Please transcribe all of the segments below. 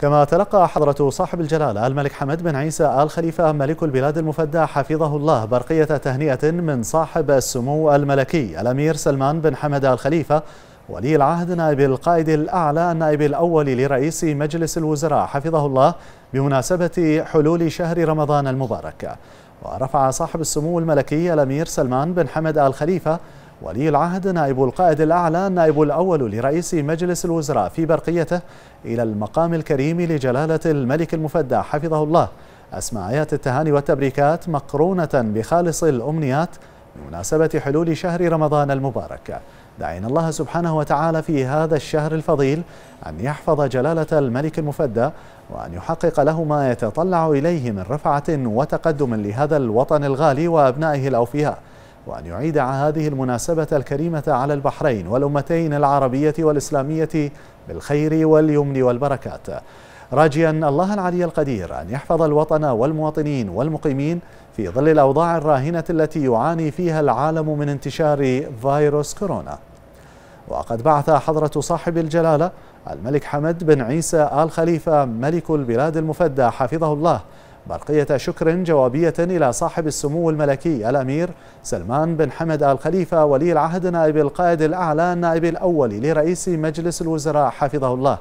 كما تلقى حضرة صاحب الجلالة الملك حمد بن عيسى آل خليفة ملك البلاد المفدى حفظه الله برقية تهنئة من صاحب السمو الملكي الأمير سلمان بن حمد آل خليفة ولي العهد نائب القائد الأعلى النائب الأول لرئيس مجلس الوزراء حفظه الله بمناسبة حلول شهر رمضان المبارك ورفع صاحب السمو الملكي الأمير سلمان بن حمد آل خليفة ولي العهد نائب القائد الأعلى النائب الأول لرئيس مجلس الوزراء في برقيته إلى المقام الكريم لجلالة الملك المفدى حفظه الله أسمع آيات التهاني والتبريكات مقرونة بخالص الأمنيات بمناسبة حلول شهر رمضان المبارك دعينا الله سبحانه وتعالى في هذا الشهر الفضيل أن يحفظ جلالة الملك المفدى وأن يحقق له ما يتطلع إليه من رفعة وتقدم لهذا الوطن الغالي وأبنائه الأوفياء وأن يعيد هذه المناسبة الكريمة على البحرين والأمتين العربية والإسلامية بالخير واليمن والبركات راجيا الله العلي القدير أن يحفظ الوطن والمواطنين والمقيمين في ظل الأوضاع الراهنة التي يعاني فيها العالم من انتشار فيروس كورونا وقد بعث حضرة صاحب الجلالة الملك حمد بن عيسى آل خليفة ملك البلاد المفدى حفظه الله برقية شكر جوابية إلى صاحب السمو الملكي الأمير سلمان بن حمد آل خليفة ولي العهد نائب القائد الأعلى النائب الأول لرئيس مجلس الوزراء حفظه الله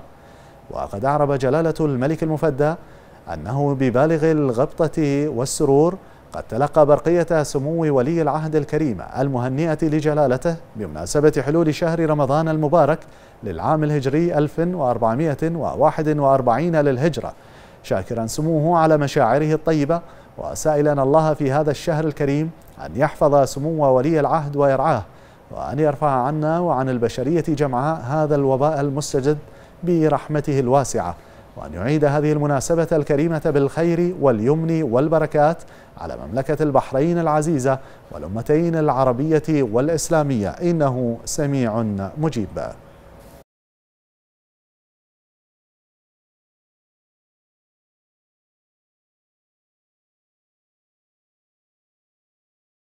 وقد أعرب جلالة الملك المفدى أنه ببالغ الغبطة والسرور قد تلقى برقية سمو ولي العهد الكريم المهنئة لجلالته بمناسبة حلول شهر رمضان المبارك للعام الهجري 1441 للهجرة شاكرا سموه على مشاعره الطيبة وسائلا الله في هذا الشهر الكريم أن يحفظ سمو ولي العهد ويرعاه وأن يرفع عنا وعن البشرية جمعاء هذا الوباء المستجد برحمته الواسعة وأن يعيد هذه المناسبة الكريمة بالخير واليمن والبركات على مملكة البحرين العزيزة والأمتين العربية والإسلامية إنه سميع مجيب